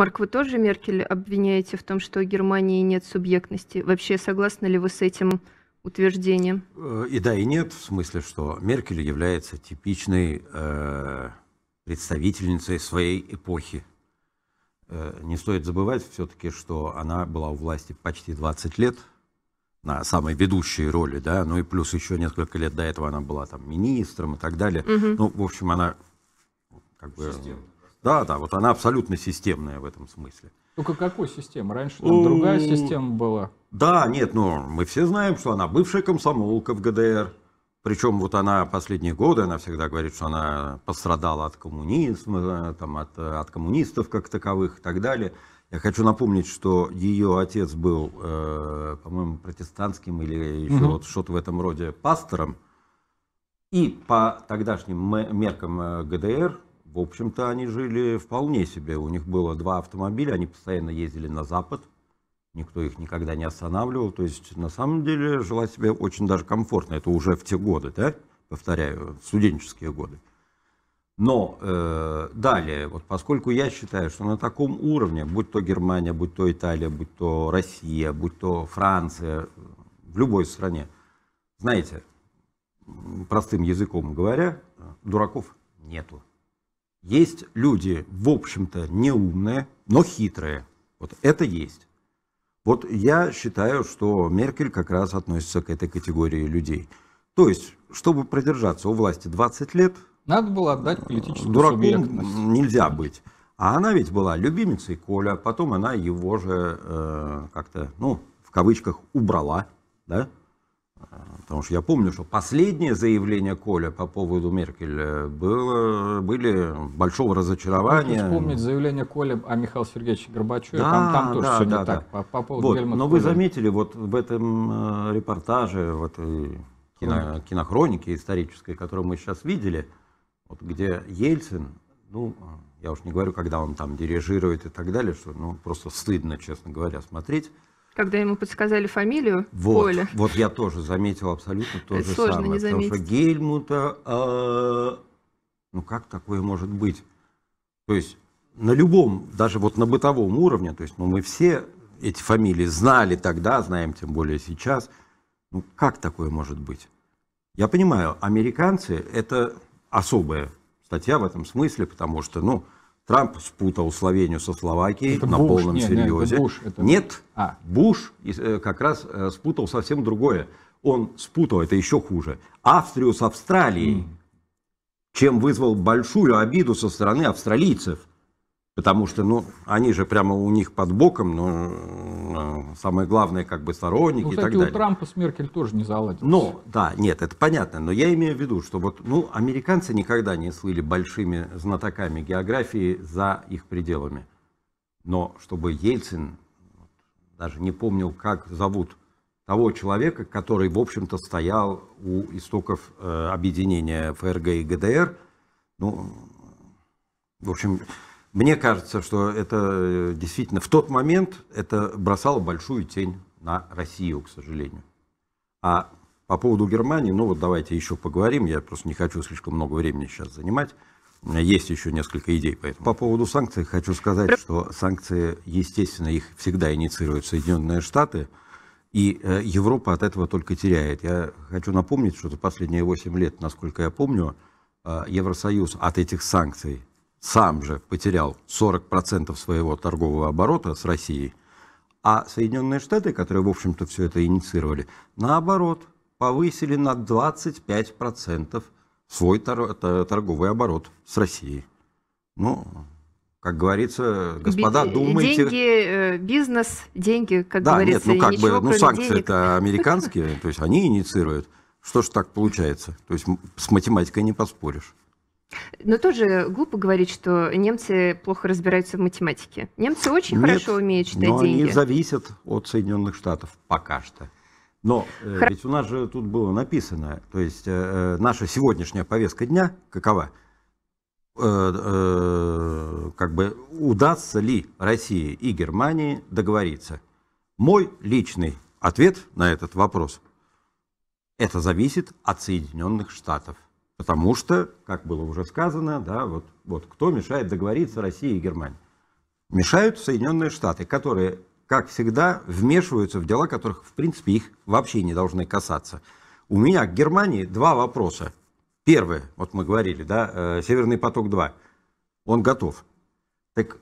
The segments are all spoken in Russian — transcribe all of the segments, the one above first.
Марк, вы тоже Меркель обвиняете в том, что у Германии нет субъектности. Вообще согласны ли вы с этим утверждением? Э, и да, и нет, в смысле, что Меркель является типичной э, представительницей своей эпохи. Э, не стоит забывать все-таки, что она была у власти почти 20 лет на самой ведущей роли, да, ну и плюс еще несколько лет до этого она была там министром и так далее. Угу. Ну, в общем, она как бы... Система да, да, вот она абсолютно системная в этом смысле. Только какой система? Раньше там другая система была. Да, нет, но мы все знаем, что она бывшая комсомолка в ГДР. Причем вот она последние годы, она всегда говорит, что она пострадала от коммунизма, там, от, от коммунистов как таковых и так далее. Я хочу напомнить, что ее отец был, э, по-моему, протестантским или еще угу. вот что-то в этом роде пастором. И по тогдашним меркам э, ГДР в общем-то, они жили вполне себе. У них было два автомобиля, они постоянно ездили на запад. Никто их никогда не останавливал. То есть, на самом деле, жила себе очень даже комфортно. Это уже в те годы, да? Повторяю, студенческие годы. Но э, далее, вот поскольку я считаю, что на таком уровне, будь то Германия, будь то Италия, будь то Россия, будь то Франция, в любой стране, знаете, простым языком говоря, дураков нету. Есть люди, в общем-то, неумные, но хитрые. Вот это есть. Вот я считаю, что Меркель как раз относится к этой категории людей. То есть, чтобы продержаться у власти 20 лет... Надо было отдать политическую дураком субъектность. нельзя быть. А она ведь была любимицей Коля, потом она его же э, как-то, ну, в кавычках, убрала, да? Потому что я помню, что последнее заявление Коля по поводу Меркель э, было, были большого разочарования. Можно вспомнить заявление Коля о Михаиле Сергеевиче Горбачеве, да, там, там тоже да, все да, не да. так. По, по поводу вот, Но вы заметили, вот в этом э, репортаже, в этой кино, кинохронике исторической, которую мы сейчас видели, вот где Ельцин, ну, я уж не говорю, когда он там дирижирует и так далее, что ну, просто стыдно, честно говоря, смотреть когда ему подсказали фамилию вот, Поля. Вот я тоже заметил абсолютно то Это же сложно самое. Не заметить. что Гельмута... Э, ну как такое может быть? То есть на любом, даже вот на бытовом уровне, то есть ну, мы все эти фамилии знали тогда, знаем тем более сейчас. Ну как такое может быть? Я понимаю, американцы это особая статья в этом смысле, потому что, ну, Трамп спутал Словению со Словакией это на Буш, полном нет, серьезе. Нет, Буш, это... нет а. Буш э, как раз э, спутал совсем другое. Он спутал, это еще хуже, Австрию с Австралией, mm. чем вызвал большую обиду со стороны австралийцев. Потому что, ну, они же прямо у них под боком, но ну, э, самое главное, как бы сторонники ну, кстати, и так далее. у Трампа с Меркель тоже не заладилось. Но, да, нет, это понятно, но я имею в виду, что вот, ну, американцы никогда не слыли большими знатоками географии за их пределами. Но чтобы Ельцин даже не помнил, как зовут того человека, который, в общем-то, стоял у истоков э, объединения ФРГ и ГДР, ну, в общем, мне кажется, что это э, действительно в тот момент это бросало большую тень на Россию, к сожалению. А по поводу Германии, ну вот давайте еще поговорим, я просто не хочу слишком много времени сейчас занимать. У меня есть еще несколько идей поэтому. По поводу санкций хочу сказать, что санкции, естественно, их всегда инициируют Соединенные Штаты, и э, Европа от этого только теряет. Я хочу напомнить, что за последние 8 лет, насколько я помню, э, Евросоюз от этих санкций сам же потерял 40% своего торгового оборота с Россией, а Соединенные Штаты, которые, в общем-то, все это инициировали, наоборот, повысили на 25% свой э, торговый оборот с Россией. Ну, как говорится, господа, Бит, думайте... Деньги, э, бизнес, деньги, как да, говорится, нет, ну как бы, ну санкции это американские, то есть они инициируют. Что ж так получается? То есть с математикой не поспоришь. Но тоже глупо говорить, что немцы плохо разбираются в математике. Немцы очень Нет, хорошо умеют считать но деньги. Они зависят от Соединенных Штатов пока что. Но э, Хор... ведь у нас же тут было написано, то есть э, э, наша сегодняшняя повестка дня какова? Э, э, как бы удастся ли России и Германии договориться? Мой личный ответ на этот вопрос – это зависит от Соединенных Штатов. Потому что, как было уже сказано, да, вот, вот кто мешает договориться России и Германии? Мешают Соединенные Штаты, которые, как всегда, вмешиваются в дела, которых, в принципе, их вообще не должны касаться. У меня к Германии два вопроса. Первый, вот мы говорили, да, э, Северный поток-2, он готов. Так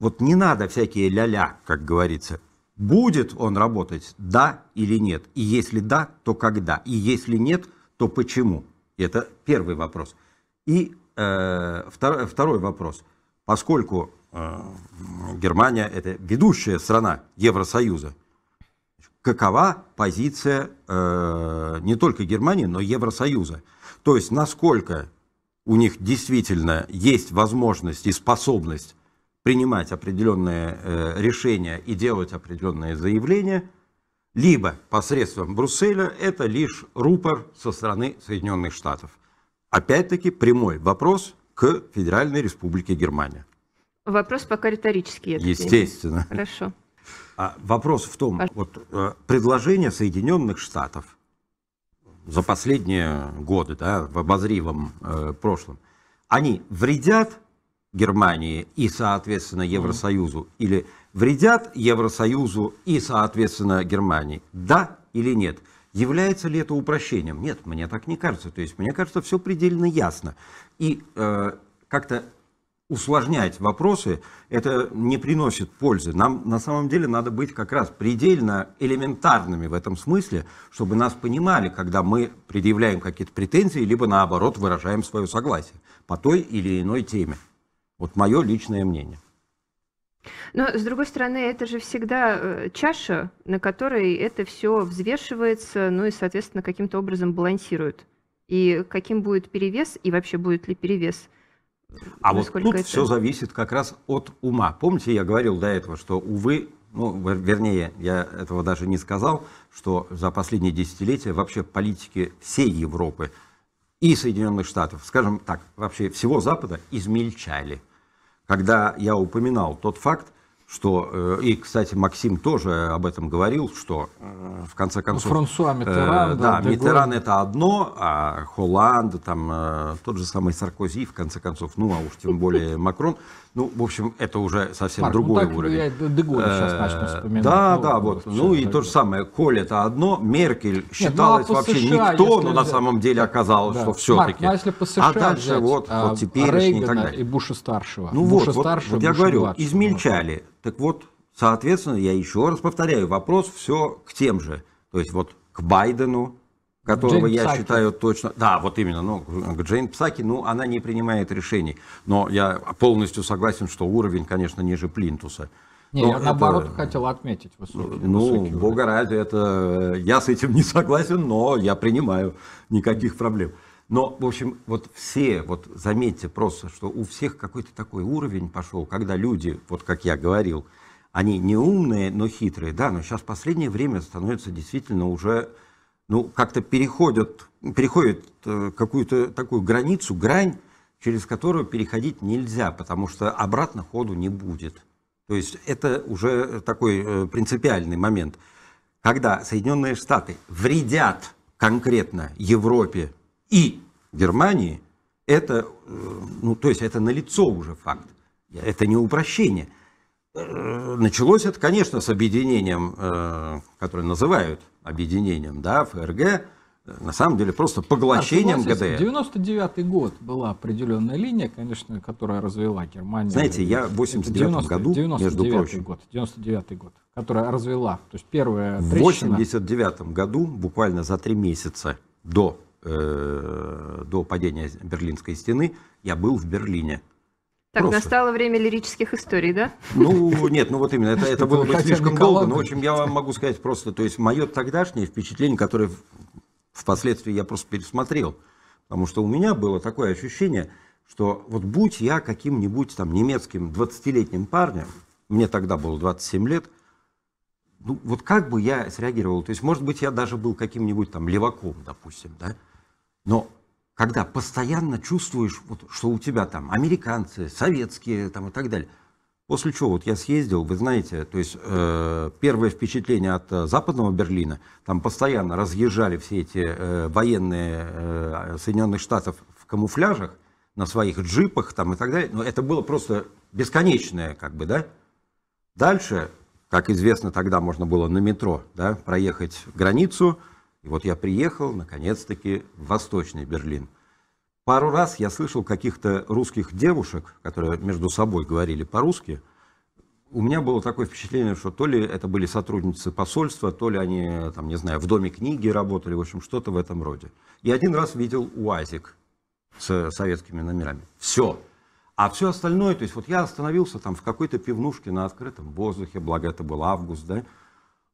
вот не надо всякие ля-ля, как говорится. Будет он работать, да или нет? И если да, то когда? И если нет, то почему? Это первый вопрос. И э, втор, второй вопрос. Поскольку э, Германия – это ведущая страна Евросоюза, какова позиция э, не только Германии, но и Евросоюза? То есть насколько у них действительно есть возможность и способность принимать определенные э, решения и делать определенные заявления – либо посредством Брусселя, это лишь рупор со стороны Соединенных Штатов. Опять-таки прямой вопрос к Федеральной Республике Германия. Вопрос пока риторический. Естественно. Хорошо. А вопрос в том, вот э, предложение Соединенных Штатов за последние годы, да, в обозривом э, прошлом, они вредят Германии и, соответственно, Евросоюзу, mm-hmm. или вредят Евросоюзу и, соответственно, Германии? Да или нет? Является ли это упрощением? Нет, мне так не кажется. То есть, мне кажется, все предельно ясно. И э, как-то усложнять вопросы, это не приносит пользы. Нам на самом деле надо быть как раз предельно элементарными в этом смысле, чтобы нас понимали, когда мы предъявляем какие-то претензии, либо наоборот выражаем свое согласие по той или иной теме. Вот мое личное мнение. Но, с другой стороны, это же всегда э, чаша, на которой это все взвешивается, ну и, соответственно, каким-то образом балансирует. И каким будет перевес, и вообще будет ли перевес? А вот тут это... все зависит как раз от ума. Помните, я говорил до этого, что, увы, ну, вернее, я этого даже не сказал, что за последние десятилетия вообще политики всей Европы и Соединенных Штатов, скажем так, вообще всего Запада измельчали – когда я упоминал тот факт, что э, и, кстати, Максим тоже об этом говорил, что э, в конце концов... Франсуа э, Митеран. да, да Митеран Голь... это одно, а Холланд, там тот же самый Саркози, в конце концов, ну а уж тем более Макрон. Ну, в общем, это уже совсем Марк, ну другой ну, уровень. Я Деголь сейчас начну вспоминать. Да, ну, да, ну, вот. вот ну и то же самое. Коль это одно, Меркель считалась Нет, ну, а вообще США, никто, но на самом деле оказалось, да. что все-таки. Марк, ну, а если по а США а дальше взять, вот, а, вот теперешний Рейгана и так далее. и Буша-старшего. Ну Буша вот, старшего, вот, вот я Буша говорю, младшего, измельчали так вот, соответственно, я еще раз повторяю, вопрос все к тем же. То есть вот к Байдену, которого Джейн я Псаки. считаю точно... Да, вот именно, ну, Джейн Псаки, ну, она не принимает решений. Но я полностью согласен, что уровень, конечно, ниже Плинтуса. Не, я наоборот это... хотел отметить высокий. Ну, высокий ну, бога ради, это я с этим не согласен, но я принимаю никаких проблем. Но, в общем, вот все, вот заметьте просто, что у всех какой-то такой уровень пошел, когда люди, вот как я говорил, они не умные, но хитрые, да, но сейчас в последнее время становится действительно уже, ну, как-то переходят, переходит э, какую-то такую границу, грань, через которую переходить нельзя, потому что обратно ходу не будет. То есть это уже такой э, принципиальный момент, когда Соединенные Штаты вредят конкретно Европе и Германии, это, э, ну, то есть это налицо уже факт, это не упрощение. Э, началось это, конечно, с объединением, э, которое называют объединением, да, ФРГ, на самом деле просто а, поглощением а, ГДР. 99 год была определенная линия, конечно, которая развела Германию. Знаете, я в 89 году, 99 между прочим. Год, 99 год, которая развела, то есть первая трещина. В 89 году, буквально за три месяца до до падения Берлинской стены, я был в Берлине. Так Просто. настало время лирических историй, да? Ну, нет, ну вот именно, это, это было бы слишком долго, но, в общем, я вам могу сказать просто, то есть, мое тогдашнее впечатление, которое впоследствии я просто пересмотрел, потому что у меня было такое ощущение, что вот будь я каким-нибудь там немецким 20-летним парнем, мне тогда было 27 лет, ну вот как бы я среагировал? То есть, может быть, я даже был каким-нибудь там леваком, допустим, да? Но когда постоянно чувствуешь, вот, что у тебя там американцы, советские там, и так далее. После чего вот я съездил, вы знаете, то есть э, первое впечатление от э, западного Берлина, там постоянно разъезжали все эти э, военные э, Соединенных Штатов в камуфляжах, на своих джипах там и так далее, но это было просто бесконечное как бы, да. Дальше, как известно, тогда можно было на метро, да, проехать границу, и вот я приехал, наконец-таки, в Восточный Берлин. Пару раз я слышал каких-то русских девушек, которые между собой говорили по-русски. У меня было такое впечатление, что то ли это были сотрудницы посольства, то ли они, там, не знаю, в Доме книги работали, в общем, что-то в этом роде. И один раз видел УАЗик с советскими номерами. Все. А все остальное, то есть вот я остановился там в какой-то пивнушке на открытом воздухе, благо это был август, да,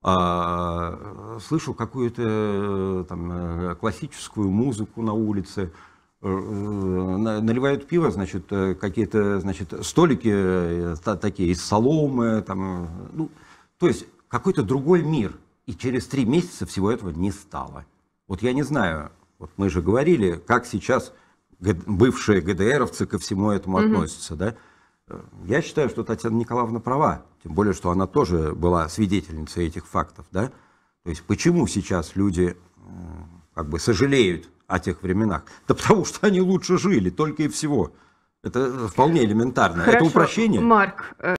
а, э, слышу какую-то э, там, э, классическую музыку на улице, наливают пиво, значит, какие-то, значит, столики такие из соломы, там, ну, то есть какой-то другой мир. И через три месяца всего этого не стало. Вот я не знаю, вот мы же говорили, как сейчас бывшие ГДРовцы ко всему этому угу. относятся, да? Я считаю, что Татьяна Николаевна права, тем более, что она тоже была свидетельницей этих фактов, да? То есть почему сейчас люди как бы сожалеют о тех временах? Да потому что они лучше жили, только и всего. Это вполне элементарно. Хорошо, Это упрощение. Марк, э,